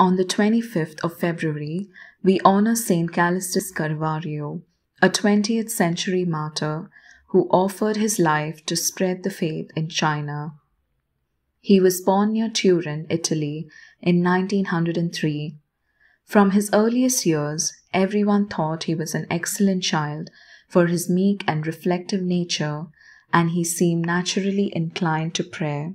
On the 25th of February, we honor St. Callistus Carvario, a 20th century martyr who offered his life to spread the faith in China. He was born near Turin, Italy, in 1903. From his earliest years, everyone thought he was an excellent child for his meek and reflective nature, and he seemed naturally inclined to prayer.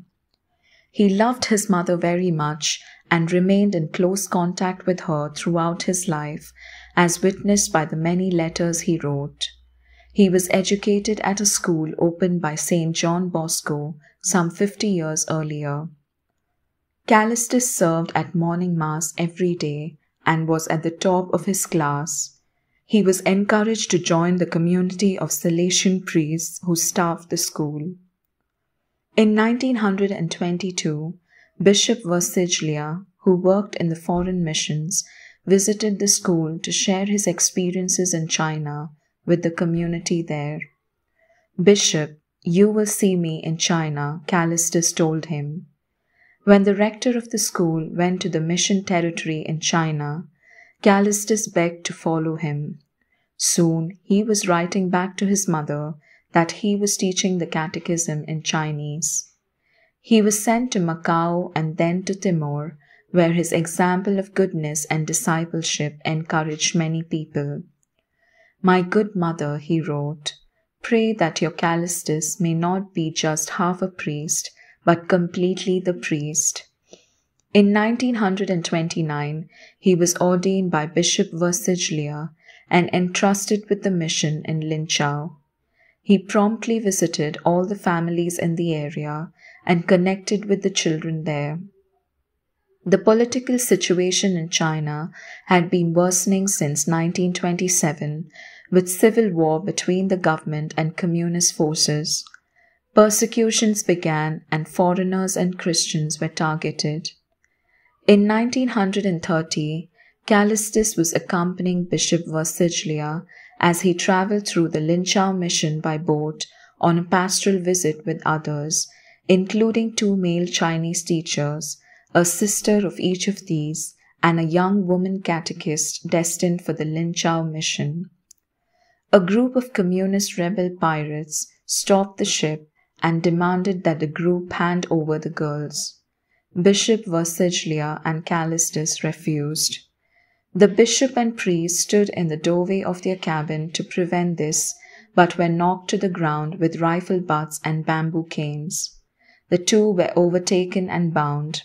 He loved his mother very much and remained in close contact with her throughout his life, as witnessed by the many letters he wrote. He was educated at a school opened by St. John Bosco some 50 years earlier. Callistus served at morning mass every day and was at the top of his class. He was encouraged to join the community of Salesian priests who staffed the school. In 1922, Bishop Wassiglia, who worked in the foreign missions, visited the school to share his experiences in China with the community there. Bishop, you will see me in China, Callistus told him. When the rector of the school went to the mission territory in China, Callistus begged to follow him. Soon he was writing back to his mother that he was teaching the catechism in Chinese. He was sent to Macau and then to Timor, where his example of goodness and discipleship encouraged many people. My good mother, he wrote, pray that your Callistus may not be just half a priest, but completely the priest. In 1929, he was ordained by Bishop Versiglia and entrusted with the mission in Linchau. He promptly visited all the families in the area and connected with the children there. The political situation in China had been worsening since 1927 with civil war between the government and communist forces. Persecutions began and foreigners and Christians were targeted. In 1930, Callistus was accompanying Bishop Vasiglia as he traveled through the Linchao mission by boat on a pastoral visit with others including two male Chinese teachers, a sister of each of these, and a young woman catechist destined for the Linchao mission. A group of communist rebel pirates stopped the ship and demanded that the group hand over the girls. Bishop Versilia and Callistus refused. The bishop and priest stood in the doorway of their cabin to prevent this, but were knocked to the ground with rifle butts and bamboo canes. The two were overtaken and bound.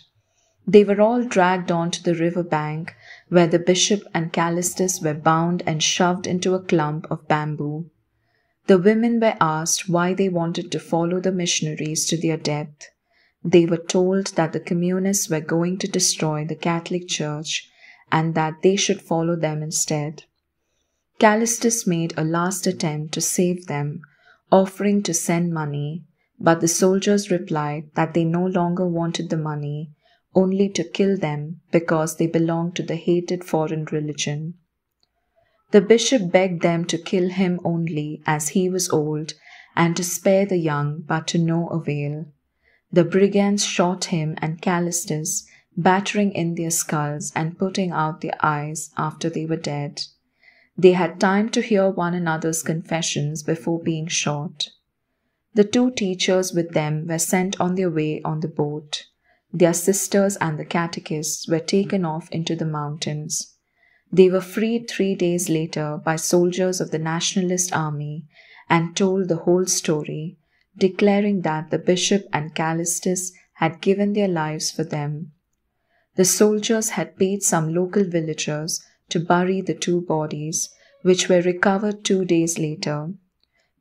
They were all dragged on to the river bank, where the bishop and Callistus were bound and shoved into a clump of bamboo. The women were asked why they wanted to follow the missionaries to their death. They were told that the communists were going to destroy the Catholic Church and that they should follow them instead. Callistus made a last attempt to save them, offering to send money, but the soldiers replied that they no longer wanted the money, only to kill them because they belonged to the hated foreign religion. The bishop begged them to kill him only, as he was old, and to spare the young, but to no avail. The brigands shot him and Callistus, battering in their skulls and putting out their eyes after they were dead. They had time to hear one another's confessions before being shot. The two teachers with them were sent on their way on the boat. Their sisters and the catechists were taken off into the mountains. They were freed three days later by soldiers of the Nationalist Army and told the whole story, declaring that the bishop and Callistus had given their lives for them. The soldiers had paid some local villagers to bury the two bodies, which were recovered two days later.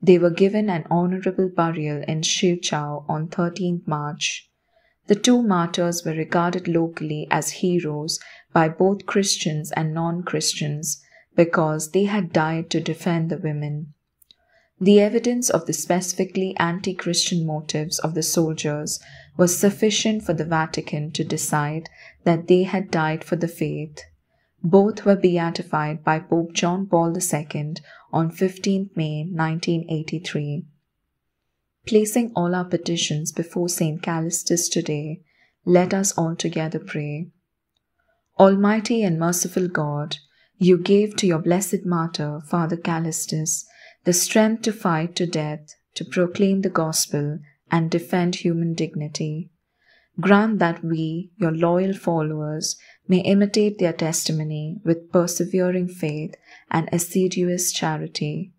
They were given an honorable burial in Shichao on 13 March. The two martyrs were regarded locally as heroes by both Christians and non Christians because they had died to defend the women. The evidence of the specifically anti Christian motives of the soldiers was sufficient for the Vatican to decide that they had died for the faith. Both were beatified by Pope John Paul II on 15 May 1983. Placing all our petitions before St. Callistus today, let us all together pray. Almighty and merciful God, you gave to your blessed martyr, Father Callistus, the strength to fight to death, to proclaim the gospel, and defend human dignity. Grant that we, your loyal followers, may imitate their testimony with persevering faith and assiduous charity.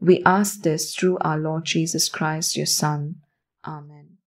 We ask this through our Lord Jesus Christ, your Son. Amen.